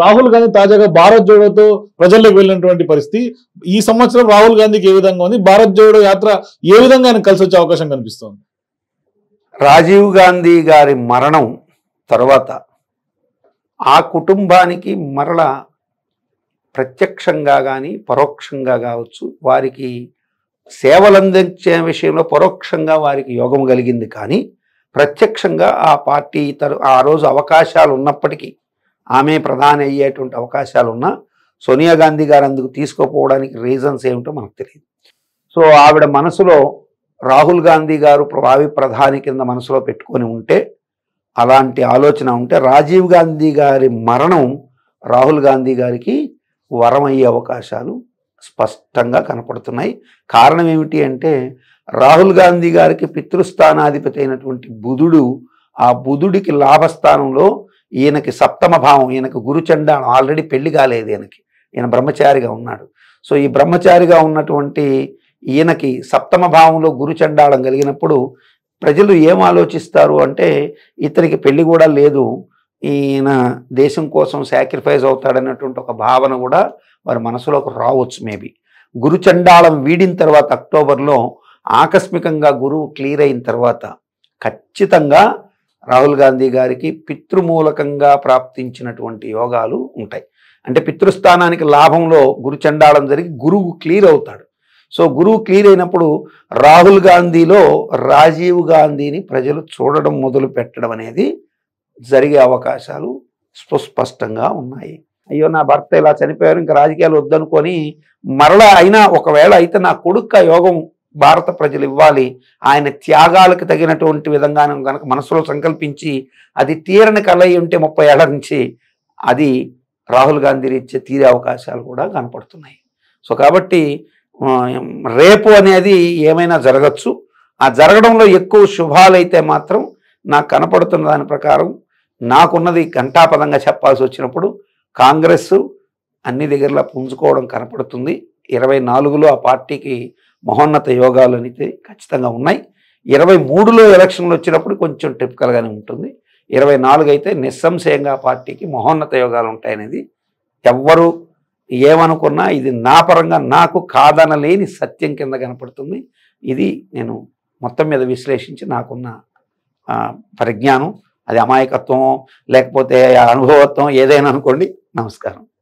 రాహుల్ గాంధీ తాజాగా భారత్ జోడోతో ప్రజల్లోకి వెళ్ళినటువంటి పరిస్థితి ఈ సంవత్సరం రాహుల్ గాంధీకి ఏ విధంగా ఉంది భారత్ జోడో యాత్ర ఏ విధంగా ఆయన కలిసి వచ్చే అవకాశం కనిపిస్తోంది రాజీవ్ గాంధీ గారి మరణం తర్వాత ఆ కుటుంబానికి మరల ప్రత్యక్షంగా కానీ పరోక్షంగా కావచ్చు వారికి సేవలు అందించే విషయంలో పరోక్షంగా వారికి యోగం కలిగింది కానీ ప్రత్యక్షంగా ఆ పార్టీ తరు ఆ రోజు అవకాశాలు ఉన్నప్పటికీ ఆమె ప్రధాని అయ్యేటువంటి అవకాశాలు ఉన్నా సోనియా గాంధీ గారు అందుకు తీసుకోపోవడానికి రీజన్స్ ఏమిటో మనకు తెలియదు సో ఆవిడ మనసులో రాహుల్ గాంధీ గారు ప్రభావి ప్రధాని కింద మనసులో పెట్టుకొని ఉంటే అలాంటి ఆలోచన ఉంటే రాజీవ్ గాంధీ గారి మరణం రాహుల్ గాంధీ గారికి వరం అయ్యే అవకాశాలు స్పష్టంగా కనపడుతున్నాయి కారణం ఏమిటి అంటే రాహుల్ గాంధీ గారికి పితృస్థానాధిపతి అయినటువంటి బుధుడు ఆ బుధుడికి లాభస్థానంలో ఈయనకి సప్తమ భావం ఈయనకు గురుచండానం ఆల్రెడీ పెళ్లి కాలేదు ఈయనకి ఈయన బ్రహ్మచారిగా ఉన్నాడు సో ఈ బ్రహ్మచారిగా ఉన్నటువంటి ఈయనకి సప్తమ భావంలో గురుచండాలం కలిగినప్పుడు ప్రజలు ఏం ఆలోచిస్తారు అంటే ఇతనికి పెళ్లి కూడా లేదు ఈయన దేశం కోసం సాక్రిఫైస్ అవుతాడన్నటువంటి ఒక భావన కూడా వారి మనసులోకి రావచ్చు మేబీ గురుచండాలం వీడిన తర్వాత అక్టోబర్లో ఆకస్మికంగా గురువు క్లియర్ అయిన తర్వాత ఖచ్చితంగా రాహుల్ గాంధీ గారికి పితృమూలకంగా ప్రాప్తించినటువంటి యోగాలు ఉంటాయి అంటే పితృస్థానానికి లాభంలో గురుచండాళం జరిగి గురువు క్లియర్ అవుతాడు సో గురువు క్లియర్ అయినప్పుడు రాహుల్ గాంధీలో రాజీవ్ గాంధీని ప్రజలు చూడడం మొదలు పెట్టడం అనేది జరిగే అవకాశాలు సుస్పష్టంగా ఉన్నాయి అయ్యో నా భర్త ఇలా చనిపోయారు ఇంకా రాజకీయాలు వద్దనుకొని మరలా అయినా ఒకవేళ అయితే నా కొడుక్క యోగం భారత ప్రజలు ఇవ్వాలి ఆయన త్యాగాలకు తగినటువంటి విధంగా కనుక మనసులో సంకల్పించి అది తీరని కలయి ఉంటే ముప్పై ఏళ్ళ నుంచి అది రాహుల్ గాంధీ ఇచ్చే తీరే అవకాశాలు కూడా కనపడుతున్నాయి సో కాబట్టి రేపు అనేది ఏమైనా జరగచ్చు ఆ జరగడంలో ఎక్కువ శుభాలైతే మాత్రం నాకు కనపడుతున్న దాని ప్రకారం నాకున్నది ఘంటాపదంగా చెప్పాల్సి వచ్చినప్పుడు కాంగ్రెస్ అన్ని దగ్గరలా పుంజుకోవడం కనపడుతుంది ఇరవై నాలుగులో ఆ పార్టీకి మహోన్నత యోగాలు అనేది ఖచ్చితంగా ఉన్నాయి ఇరవై మూడులో ఎలక్షన్లు వచ్చినప్పుడు కొంచెం టిపికల్గానే ఉంటుంది ఇరవై నాలుగు అయితే నిస్సంశయంగా పార్టీకి మహోన్నత యోగాలు ఉంటాయనేది ఎవ్వరు ఏమనుకున్నా ఇది నా పరంగా నాకు కాదనలేని సత్యం కింద కనపడుతుంది ఇది నేను మొత్తం మీద విశ్లేషించి నాకున్న పరిజ్ఞానం అది అమాయకత్వం లేకపోతే అనుభవత్వం ఏదైనా అనుకోండి నమస్కారం